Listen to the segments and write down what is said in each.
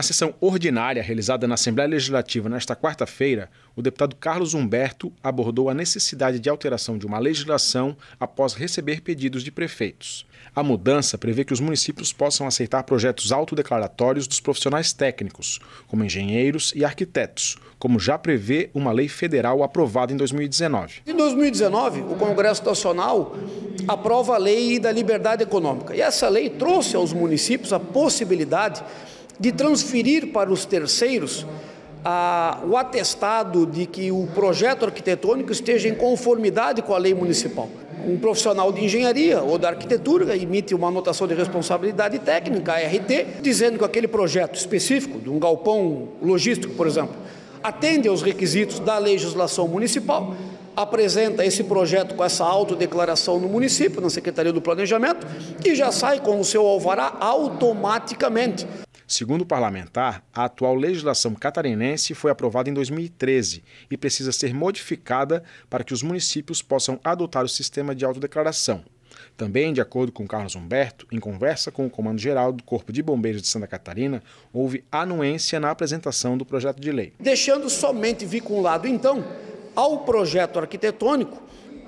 Na sessão ordinária realizada na Assembleia Legislativa nesta quarta-feira, o deputado Carlos Humberto abordou a necessidade de alteração de uma legislação após receber pedidos de prefeitos. A mudança prevê que os municípios possam aceitar projetos autodeclaratórios dos profissionais técnicos, como engenheiros e arquitetos, como já prevê uma lei federal aprovada em 2019. Em 2019, o Congresso Nacional aprova a Lei da Liberdade Econômica. E essa lei trouxe aos municípios a possibilidade de transferir para os terceiros ah, o atestado de que o projeto arquitetônico esteja em conformidade com a lei municipal. Um profissional de engenharia ou da arquitetura emite uma anotação de responsabilidade técnica, (ART) dizendo que aquele projeto específico, de um galpão logístico, por exemplo, atende aos requisitos da legislação municipal, apresenta esse projeto com essa autodeclaração no município, na Secretaria do Planejamento, e já sai com o seu alvará automaticamente. Segundo o parlamentar, a atual legislação catarinense foi aprovada em 2013 e precisa ser modificada para que os municípios possam adotar o sistema de autodeclaração. Também, de acordo com Carlos Humberto, em conversa com o Comando Geral do Corpo de Bombeiros de Santa Catarina, houve anuência na apresentação do projeto de lei. Deixando somente vinculado, então, ao projeto arquitetônico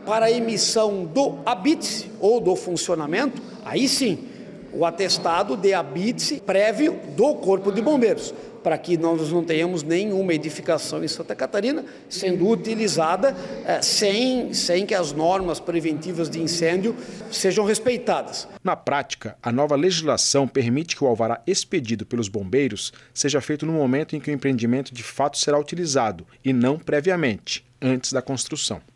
para a emissão do habite ou do funcionamento, aí sim o atestado de habite prévio do Corpo de Bombeiros, para que nós não tenhamos nenhuma edificação em Santa Catarina sendo utilizada é, sem, sem que as normas preventivas de incêndio sejam respeitadas. Na prática, a nova legislação permite que o alvará expedido pelos bombeiros seja feito no momento em que o empreendimento de fato será utilizado e não previamente, antes da construção.